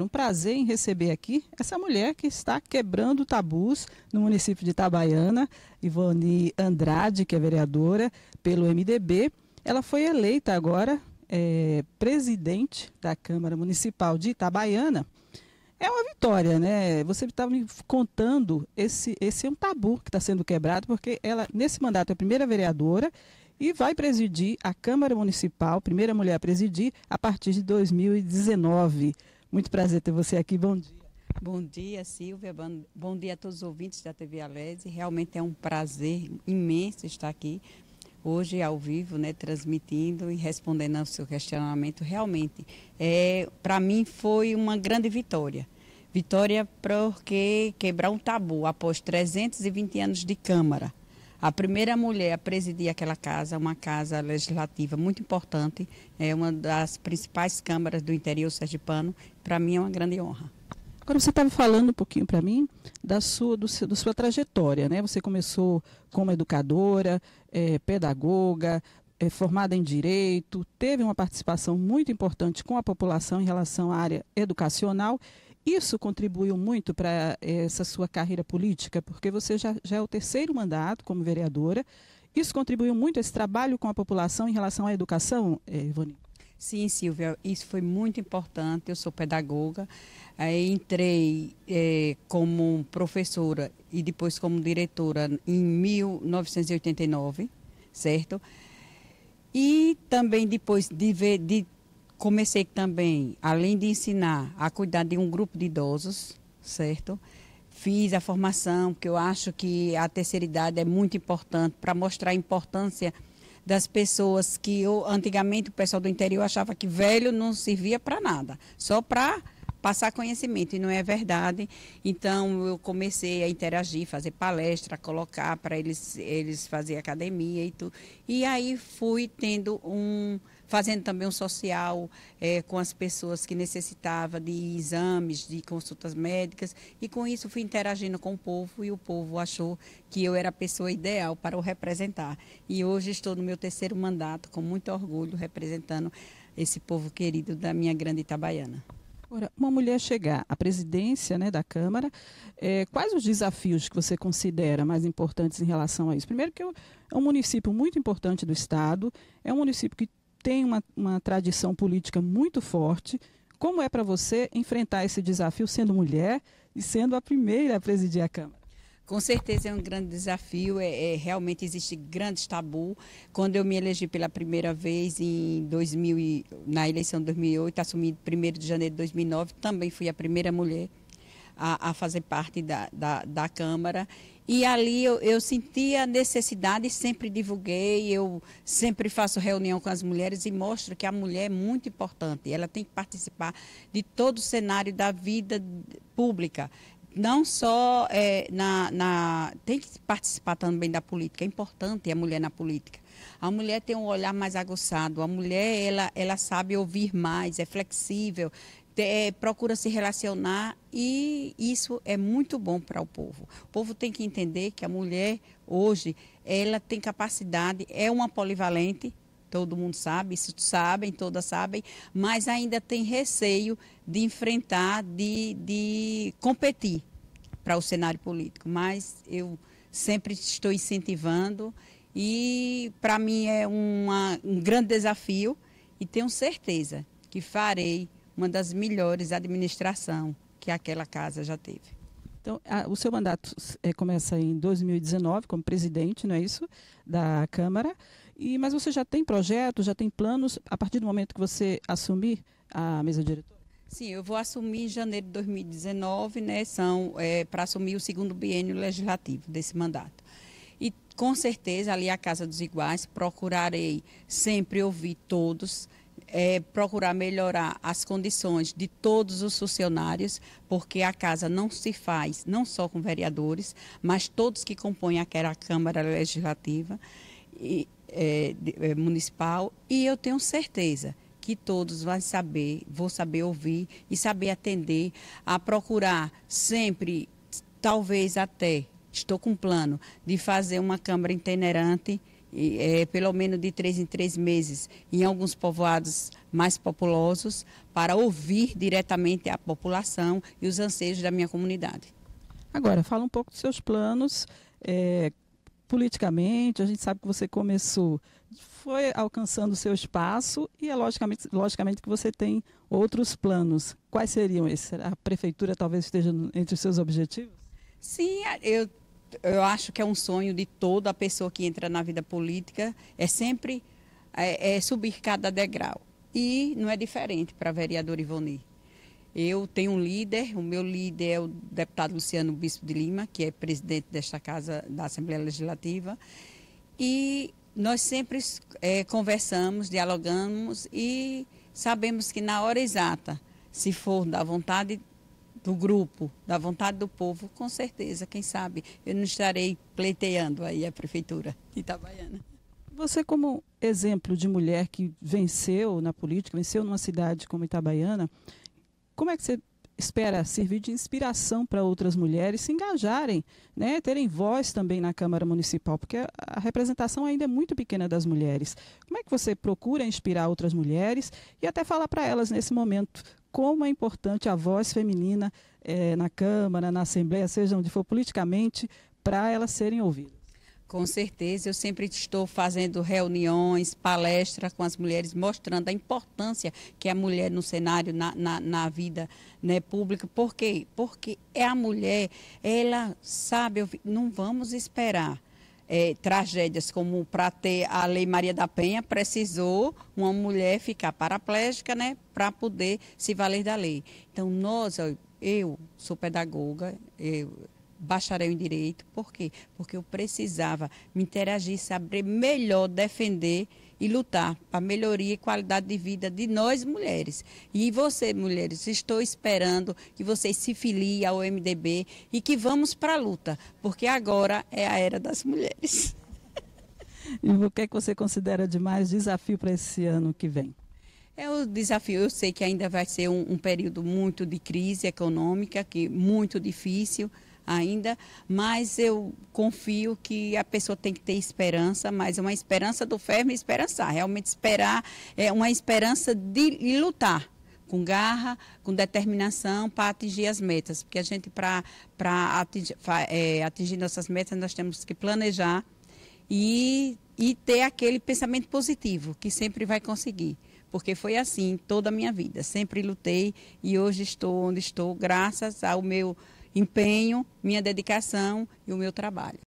Um prazer em receber aqui essa mulher que está quebrando tabus no município de Itabaiana, Ivone Andrade, que é vereadora pelo MDB. Ela foi eleita agora é, presidente da Câmara Municipal de Itabaiana. É uma vitória, né? Você estava tá me contando, esse, esse é um tabu que está sendo quebrado, porque ela, nesse mandato, é a primeira vereadora e vai presidir a Câmara Municipal, primeira mulher a presidir, a partir de 2019. Muito prazer ter você aqui. Bom dia. Bom dia, Silvia. Bom, bom dia a todos os ouvintes da TV Alese. Realmente é um prazer imenso estar aqui hoje ao vivo, né, transmitindo e respondendo ao seu questionamento. Realmente, é, para mim foi uma grande vitória. Vitória porque quebrar um tabu após 320 anos de Câmara a primeira mulher a presidir aquela casa, uma casa legislativa muito importante, é uma das principais câmaras do interior sergipano, para mim é uma grande honra. Agora você estava falando um pouquinho para mim da sua, do seu, da sua trajetória, né? Você começou como educadora, é, pedagoga, é, formada em direito, teve uma participação muito importante com a população em relação à área educacional isso contribuiu muito para eh, essa sua carreira política, porque você já, já é o terceiro mandato como vereadora. Isso contribuiu muito esse trabalho com a população em relação à educação, eh, Ivone? Sim, Silvia, isso foi muito importante. Eu sou pedagoga, aí entrei é, como professora e depois como diretora em 1989, certo? E também depois de, de comecei também, além de ensinar, a cuidar de um grupo de idosos, certo? Fiz a formação, porque eu acho que a terceira idade é muito importante para mostrar a importância das pessoas que eu, antigamente o pessoal do interior achava que velho não servia para nada, só para passar conhecimento, e não é verdade. Então eu comecei a interagir, fazer palestra, colocar para eles, eles fazer academia e tudo. E aí fui tendo um fazendo também um social é, com as pessoas que necessitavam de exames, de consultas médicas, e com isso fui interagindo com o povo e o povo achou que eu era a pessoa ideal para o representar. E hoje estou no meu terceiro mandato, com muito orgulho, representando esse povo querido da minha grande Itabaiana. Ora, uma mulher chegar à presidência né, da Câmara, é, quais os desafios que você considera mais importantes em relação a isso? Primeiro que é um município muito importante do Estado, é um município que tem uma, uma tradição política muito forte. Como é para você enfrentar esse desafio sendo mulher e sendo a primeira a presidir a Câmara? Com certeza é um grande desafio, é, é realmente existe grandes tabu. Quando eu me elegi pela primeira vez em 2000 na eleição de 2008, assumi 1 de janeiro de 2009, também fui a primeira mulher a, a fazer parte da, da, da, Câmara. E ali eu, eu senti a necessidade, sempre divulguei, eu sempre faço reunião com as mulheres e mostro que a mulher é muito importante, ela tem que participar de todo o cenário da vida pública não só é, na, na, Tem que participar também da política, é importante a mulher na política. A mulher tem um olhar mais aguçado, a mulher ela, ela sabe ouvir mais, é flexível, é, procura se relacionar e isso é muito bom para o povo. O povo tem que entender que a mulher hoje ela tem capacidade, é uma polivalente, todo mundo sabe, isso sabem, todas sabem, mas ainda tem receio de enfrentar, de, de competir para o cenário político. Mas eu sempre estou incentivando e para mim é uma, um grande desafio e tenho certeza que farei uma das melhores administrações que aquela casa já teve. Então, a, o seu mandato é, começa em 2019 como presidente, não é isso, da Câmara. E mas você já tem projetos, já tem planos a partir do momento que você assumir a mesa diretora? Sim, eu vou assumir em janeiro de 2019, né? São é, eh, para assumir o segundo biênio legislativo desse mandato. E com certeza ali a Casa dos Iguais procurarei sempre ouvir todos é, procurar melhorar as condições de todos os funcionários, porque a casa não se faz não só com vereadores, mas todos que compõem aquela Câmara Legislativa e, é, é, Municipal. E eu tenho certeza que todos vão saber, vão saber ouvir e saber atender, a procurar sempre, talvez até, estou com um plano, de fazer uma Câmara itinerante é, pelo menos de três em três meses, em alguns povoados mais populosos, para ouvir diretamente a população e os anseios da minha comunidade. Agora, fala um pouco dos seus planos. É, politicamente, a gente sabe que você começou, foi alcançando o seu espaço e é logicamente, logicamente que você tem outros planos. Quais seriam esses? A prefeitura talvez esteja entre os seus objetivos? Sim, eu eu acho que é um sonho de toda pessoa que entra na vida política, é sempre é, é subir cada degrau. E não é diferente para a vereadora Ivone. Eu tenho um líder, o meu líder é o deputado Luciano Bispo de Lima, que é presidente desta casa da Assembleia Legislativa, e nós sempre é, conversamos, dialogamos e sabemos que na hora exata, se for da vontade do grupo, da vontade do povo, com certeza, quem sabe, eu não estarei pleiteando aí a prefeitura de Itabaiana. Você, como exemplo de mulher que venceu na política, venceu numa cidade como Itabaiana, como é que você espera servir de inspiração para outras mulheres se engajarem, né, terem voz também na Câmara Municipal, porque a, representação ainda é muito pequena das mulheres. Como é que você procura inspirar outras mulheres e até falar para elas nesse momento como é importante a voz feminina eh, na Câmara, na Assembleia, seja onde for politicamente, para elas serem ouvidas? Com certeza, eu sempre estou fazendo reuniões, palestras com as mulheres, mostrando a importância que a mulher no cenário, na, na, na vida né, pública. Por quê? Porque é a mulher, ela sabe, não vamos esperar. É, tragédias, como para ter a Lei Maria da Penha, precisou uma mulher ficar paraplégica, né, para poder se valer da lei. Então, nós, eu sou pedagoga, eu bacharel em direito. Por quê? Porque eu precisava me interagir, saber melhor defender e lutar para melhoria e qualidade de vida de nós mulheres. E você, mulheres, estou esperando que vocês se filiem ao MDB e que vamos para a luta, porque agora é a era das mulheres. E o que, é que você considera de mais desafio para esse ano que vem? É o desafio. Eu sei que ainda vai ser um, um período muito de crise econômica, que muito difícil ainda, mas eu confio que a pessoa tem que ter esperança, mas uma esperança do fermo e esperançar, realmente esperar, é uma esperança de lutar com garra, com determinação para atingir as metas, porque a gente para atingir, é, atingir nossas metas nós temos que planejar e, e ter aquele pensamento positivo que sempre vai conseguir porque foi assim toda a minha vida. Sempre lutei e hoje estou onde estou, graças ao meu empenho, minha dedicação e o meu trabalho.